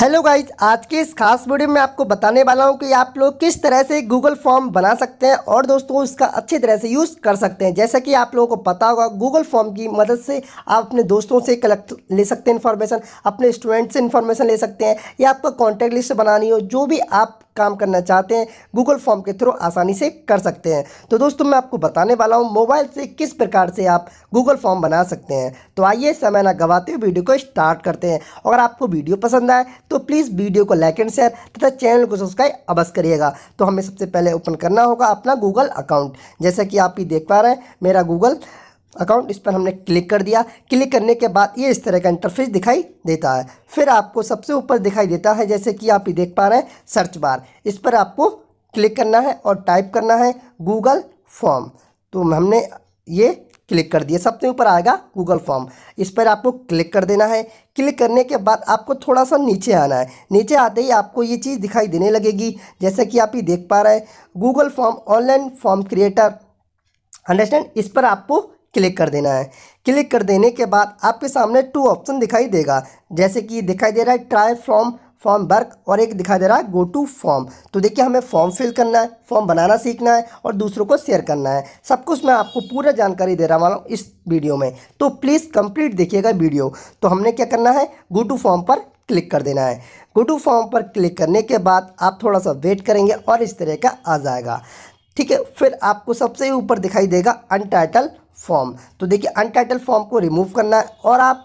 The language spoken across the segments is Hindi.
हेलो गाइज आज के इस खास वीडियो में आपको बताने वाला हूं कि आप लोग किस तरह से गूगल फॉर्म बना सकते हैं और दोस्तों इसका अच्छी तरह से यूज़ कर सकते हैं जैसा कि आप लोगों को पता होगा गूगल फॉर्म की मदद से आप अपने दोस्तों से कलेक्ट ले सकते हैं इन्फॉर्मेशन अपने स्टूडेंट से इन्फॉर्मेशन ले सकते हैं या आपका कॉन्टैक्ट लिस्ट बनानी हो जो भी आप काम करना चाहते हैं गूगल फॉर्म के थ्रू आसानी से कर सकते हैं तो दोस्तों मैं आपको बताने वाला हूँ मोबाइल से किस प्रकार से आप गूगल फॉर्म बना सकते हैं तो आइए समय ना गवाते हुए वीडियो को स्टार्ट करते हैं अगर आपको वीडियो पसंद आए तो प्लीज़ वीडियो को लाइक एंड शेयर तथा चैनल को सब्सक्राइब अवश्य करिएगा तो हमें सबसे पहले ओपन करना होगा अपना गूगल अकाउंट जैसा कि आप ही देख पा रहे हैं मेरा गूगल अकाउंट इस पर हमने क्लिक कर दिया क्लिक करने के बाद ये इस तरह का इंटरफेस दिखाई देता है फिर आपको सबसे ऊपर दिखाई देता है जैसे कि आप ये देख पा रहे हैं सर्च बार इस पर आपको क्लिक करना है और टाइप करना है गूगल फॉर्म तो हमने ये क्लिक कर दिया सबसे ऊपर आएगा गूगल फॉर्म इस पर आपको क्लिक कर देना है क्लिक करने के बाद आपको थोड़ा सा नीचे आना है नीचे आते ही आपको ये चीज़ दिखाई देने लगेगी जैसे कि आप ये देख पा रहे हैं Google form online form creator understand इस पर आपको क्लिक कर देना है क्लिक कर देने के बाद आपके सामने टू ऑप्शन दिखाई देगा जैसे कि दिखाई दे रहा है ट्राई फ्रॉम फॉर्म वर्क और एक दिखाई दे रहा है गो टू फॉर्म तो देखिए हमें फॉर्म फिल करना है फॉर्म बनाना सीखना है और दूसरों को शेयर करना है सब कुछ मैं आपको पूरा जानकारी दे रहा हूँ इस वीडियो में तो प्लीज़ कंप्लीट देखिएगा वीडियो तो हमने क्या करना है गो टू फॉर्म पर क्लिक कर देना है गो टू फॉर्म पर क्लिक करने के बाद आप थोड़ा सा वेट करेंगे और इस तरह का आ जाएगा ठीक है फिर आपको सबसे ऊपर दिखाई देगा अनटाइटल फॉर्म तो देखिए अनटाइटल फॉर्म को रिमूव करना है और आप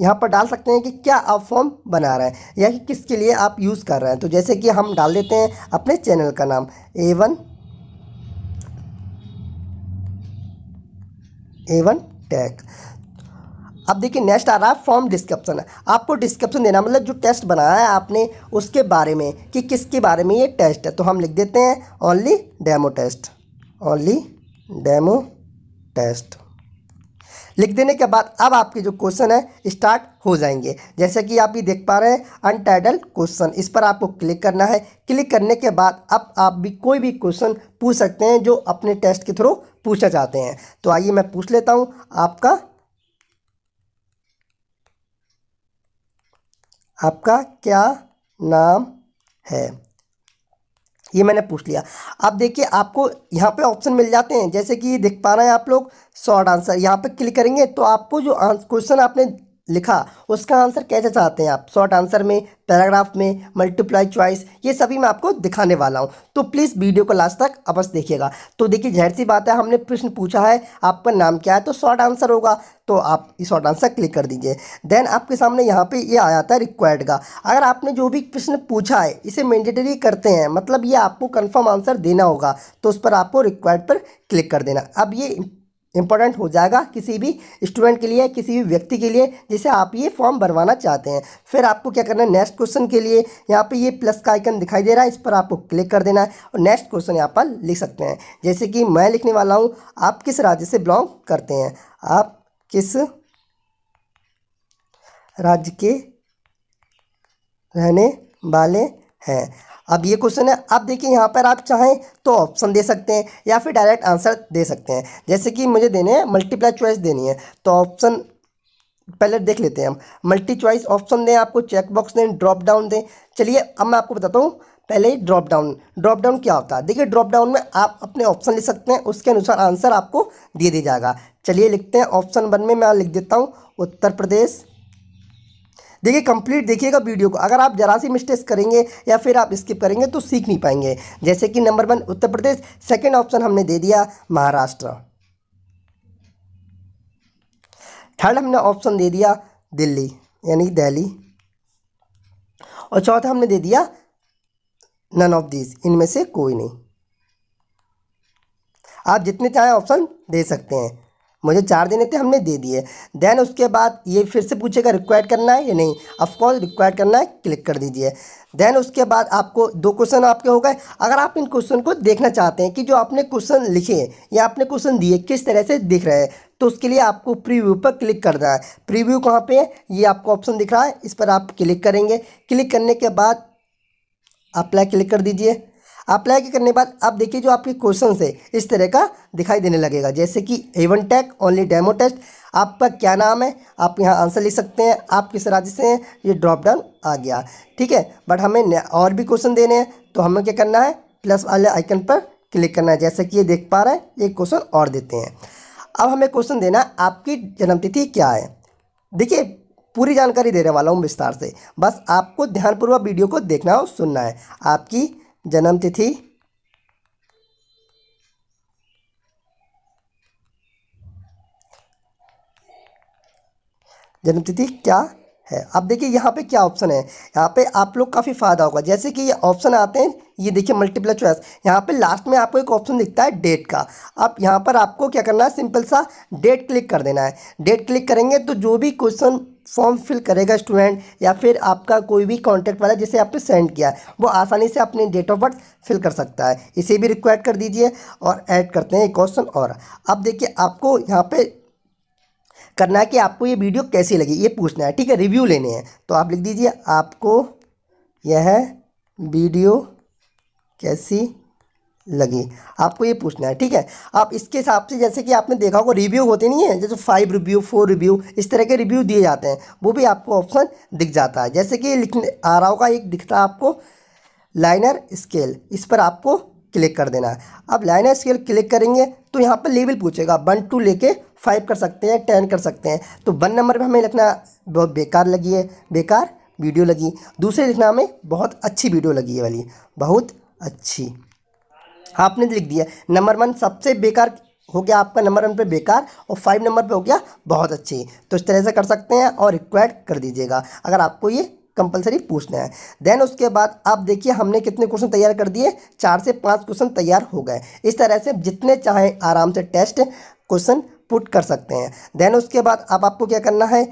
यहाँ पर डाल सकते हैं कि क्या आप फॉर्म बना रहे हैं या कि किसके लिए आप यूज़ कर रहे हैं तो जैसे कि हम डाल देते हैं अपने चैनल का नाम ए वन ए वन टैक अब देखिए नेक्स्ट आ रहा है फॉर्म डिस्क्रिप्शन आपको डिस्क्रिप्शन देना मतलब जो टेस्ट बनाया है आपने उसके बारे में कि किसके बारे में ये टेस्ट है तो हम लिख देते हैं only demo test only demo test लिख देने के बाद अब आपके जो क्वेश्चन है स्टार्ट हो जाएंगे जैसे कि आप ये देख पा रहे हैं अनटाइटल क्वेश्चन इस पर आपको क्लिक करना है क्लिक करने के बाद अब आप भी कोई भी क्वेश्चन पूछ सकते हैं जो अपने टेस्ट के थ्रू पूछा चाहते हैं तो आइए मैं पूछ लेता हूँ आपका आपका क्या नाम है ये मैंने पूछ लिया अब देखिए आपको यहाँ पे ऑप्शन मिल जाते हैं जैसे कि देख पा रहे हैं आप लोग शॉर्ट आंसर यहाँ पे क्लिक करेंगे तो आपको जो क्वेश्चन आपने लिखा उसका आंसर कैसे चाहते हैं आप शॉर्ट आंसर में पैराग्राफ में मल्टीप्लाई चॉइस ये सभी मैं आपको दिखाने वाला हूँ तो प्लीज़ वीडियो को लास्ट तक अवश्य देखिएगा तो देखिए जहर सी बात है हमने प्रश्न पूछा है आपका नाम क्या है तो शॉर्ट आंसर होगा तो आप ये शॉर्ट आंसर क्लिक कर दीजिए देन आपके सामने यहाँ पर ये आ जाता है रिक्वायर्ड का अगर आपने जो भी प्रश्न पूछा है इसे मैंडेटरी करते हैं मतलब ये आपको कन्फर्म आंसर देना होगा तो उस पर आपको रिक्वायर्ड पर क्लिक कर देना अब ये इंपॉर्टेंट हो जाएगा किसी भी स्टूडेंट के लिए किसी भी व्यक्ति के लिए जिसे आप ये फॉर्म भरवाना चाहते हैं फिर आपको क्या करना है नेक्स्ट क्वेश्चन के लिए यहाँ पे ये प्लस का आइकन दिखाई दे रहा है इस पर आपको क्लिक कर देना है और नेक्स्ट क्वेश्चन यहाँ पर लिख सकते हैं जैसे कि मैं लिखने वाला हूँ आप किस राज्य से बिलोंग करते हैं आप किस राज्य के रहने वाले हैं अब ये क्वेश्चन है अब देखिए यहाँ पर आप चाहें तो ऑप्शन दे सकते हैं या फिर डायरेक्ट आंसर दे सकते हैं जैसे कि मुझे देने हैं मल्टीप्लाई चॉइस देनी है तो ऑप्शन पहले देख लेते हैं हम मल्टी चॉइस ऑप्शन दें आपको चेकबॉक्स दें ड्रॉप डाउन दें चलिए अब मैं आपको बताता हूँ पहले ही ड्रॉप डाउन ड्रॉप डाउन क्या होता है देखिए ड्रॉप डाउन में आप अपने ऑप्शन लिख सकते हैं उसके अनुसार आंसर आपको दे दिया जाएगा चलिए लिखते हैं ऑप्शन वन में मैं लिख देता हूँ उत्तर प्रदेश देखिए कंप्लीट देखिएगा वीडियो को अगर आप जरा सी मिस्टेक्स करेंगे या फिर आप स्किप करेंगे तो सीख नहीं पाएंगे जैसे कि number one Uttar Pradesh second option हमने दे दिया महाराष्ट्र थर्ड हमने ऑप्शन दे दिया दिल्ली यानी दिल्ली और चौथा हमने दे दिया नन ऑफ दीज इनमें से कोई नहीं आप जितने चाहें ऑप्शन दे सकते हैं मुझे चार देने थे हमने दे दिए देन उसके बाद ये फिर से पूछेगा रिक्वायर करना है या नहीं ऑफकोर्स रिक्वायर करना है क्लिक कर दीजिए देन उसके बाद आपको दो क्वेश्चन आपके हो गए अगर आप इन क्वेश्चन को देखना चाहते हैं कि जो आपने क्वेश्चन लिखे या आपने क्वेश्चन दिए किस तरह से दिख रहे हैं तो उसके लिए आपको प्रीव्यू पर क्लिक करना है प्रीव्यू कहाँ पे है ये आपको ऑप्शन दिख रहा है इस पर आप क्लिक करेंगे क्लिक करने के बाद अप्लाई क्लिक कर दीजिए अप्लाई के करने के बाद आप देखिए जो आपके क्वेश्चन है इस तरह का दिखाई देने लगेगा जैसे कि एवन टैक ओनली डेमो टेस्ट आपका क्या नाम है आप यहाँ आंसर लिख सकते हैं आप किस राज्य से हैं ये ड्रॉप डाउन आ गया ठीक है बट हमें और भी क्वेश्चन देने हैं तो हमें क्या करना है प्लस वाले आइकन पर क्लिक करना है जैसे कि ये देख पा रहे हैं ये क्वेश्चन और देते हैं अब हमें क्वेश्चन देना आपकी जन्मतिथि क्या है देखिए पूरी जानकारी देने वाला हूँ विस्तार से बस आपको ध्यानपूर्वक वीडियो को देखना और सुनना है आपकी जन्म तिथि जन्म तिथि क्या है अब देखिए यहाँ पे क्या ऑप्शन है यहाँ पे आप लोग काफ़ी फ़ायदा होगा जैसे कि ये ऑप्शन आते हैं ये देखिए मल्टीपल चॉइस यहाँ पे लास्ट में आपको एक ऑप्शन दिखता है डेट का अब यहाँ पर आपको क्या करना है सिंपल सा डेट क्लिक कर देना है डेट क्लिक करेंगे तो जो भी क्वेश्चन फॉर्म फिल करेगा स्टूडेंट या फिर आपका कोई भी कॉन्टैक्ट वाला जिसे आपने सेंड किया है वो आसानी से अपने डेट ऑफ बर्थ फिल कर सकता है इसे भी रिक्वायर कर दीजिए और ऐड करते हैं एक क्वेश्चन और अब देखिए आपको यहाँ पे करना है कि आपको ये वीडियो कैसी लगी ये पूछना है ठीक है रिव्यू लेने हैं तो आप लिख दीजिए आपको यह वीडियो कैसी लगी आपको ये पूछना है ठीक है आप इसके हिसाब से जैसे कि आपने देखा होगा रिव्यू होते नहीं है जैसे फाइव रिव्यू फोर रिव्यू इस तरह के रिव्यू दिए जाते हैं वो भी आपको ऑप्शन दिख जाता है जैसे कि लिखने आ रहा होगा एक दिखता है आपको लाइनर स्केल इस पर आपको क्लिक कर देना है अब लाइन स्केल क्लिक करेंगे तो यहाँ पर लेवल पूछेगा वन टू लेके फाइव कर सकते हैं टेन कर सकते हैं तो वन नंबर पर हमें लिखना बहुत बेकार लगी है बेकार वीडियो लगी दूसरे लिखना हमें बहुत अच्छी वीडियो लगी है वाली बहुत अच्छी आपने लिख दिया नंबर वन सबसे बेकार हो गया आपका नंबर वन पे बेकार और फाइव नंबर पे हो गया बहुत अच्छी तो इस तरह से कर सकते हैं और रिक्वायर्ड कर दीजिएगा अगर आपको ये कंपलसरी पूछना है देन उसके बाद आप देखिए हमने कितने क्वेश्चन तैयार कर दिए चार से पाँच क्वेश्चन तैयार हो गए इस तरह से जितने चाहें आराम से टेस्ट क्वेश्चन पुट कर सकते हैं देन उसके बाद आप आपको क्या करना है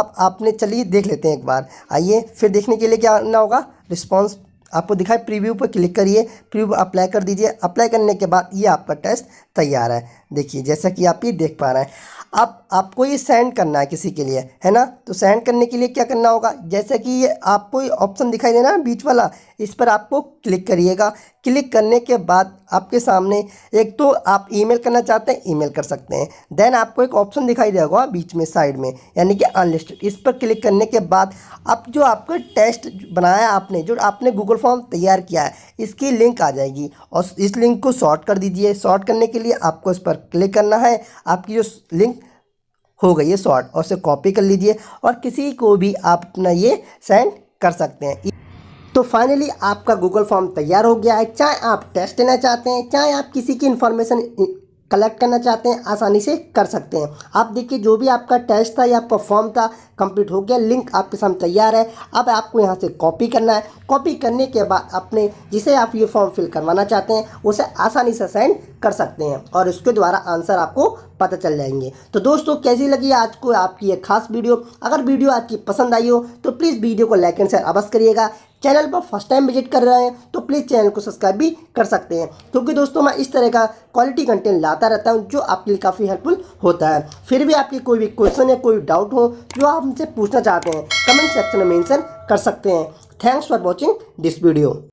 अब आपने चलिए देख लेते हैं एक बार आइए फिर देखने के लिए क्या करना होगा रिस्पॉन्स आपको दिखाए प्रीव्यू पर क्लिक करिए प्रीव्यू अप्लाई कर दीजिए अप्लाई करने के बाद ये आपका टेस्ट तैयार है देखिए जैसा कि आप ये देख पा रहे हैं अब आपको ये सेंड करना है किसी के लिए है ना तो सेंड करने के लिए क्या करना होगा जैसे कि ये आपको ये ऑप्शन दिखाई देना है बीच वाला इस पर आपको क्लिक करिएगा क्लिक करने के बाद आपके सामने एक तो आप ईमेल करना चाहते हैं ईमेल कर सकते हैं देन आपको एक ऑप्शन दिखाई देगा बीच में साइड में यानी कि अनलिस्टेड इस पर क्लिक करने के बाद अब जो आपका टेस्ट बनाया आपने जो आपने गूगल फॉर्म तैयार किया है इसकी लिंक आ जाएगी और इस लिंक को शॉर्ट कर दीजिए शॉर्ट करने के लिए आपको इस पर क्लिक करना है आपकी जो लिंक हो गई है शॉर्ट और उसे कॉपी कर लीजिए और किसी को भी आप अपना ये सेंड कर सकते हैं तो फाइनली आपका गूगल फॉर्म तैयार हो गया है चाहे आप टेस्ट लेना चाहते हैं चाहे आप किसी की इन्फॉर्मेशन कलेक्ट करना चाहते हैं आसानी से कर सकते हैं आप देखिए जो भी आपका टेस्ट था या परफॉर्म था कंप्लीट हो गया लिंक आपके सामने तैयार है अब आपको यहाँ से कॉपी करना है कॉपी करने के बाद अपने जिसे आप ये फॉर्म फिल करवाना चाहते हैं उसे आसानी से सेंड कर सकते हैं और इसके द्वारा आंसर आपको पता चल जाएंगे तो दोस्तों कैसी लगी आज को आपकी ये खास वीडियो अगर वीडियो आपकी पसंद आई हो तो प्लीज़ वीडियो को लाइक एंड शेयर अवश्य करिएगा चैनल पर फर्स्ट टाइम विजिट कर रहे हैं तो प्लीज़ चैनल को सब्सक्राइब भी कर सकते हैं क्योंकि दोस्तों मैं इस तरह का क्वालिटी कंटेंट लाता रहता हूँ जो आपके लिए काफ़ी हेल्पफुल होता है फिर भी आपके कोई भी क्वेश्चन या कोई डाउट हो जो आप हमसे पूछना चाहते हैं कमेंट सेक्शन में मैंसन कर सकते हैं thanks for watching this video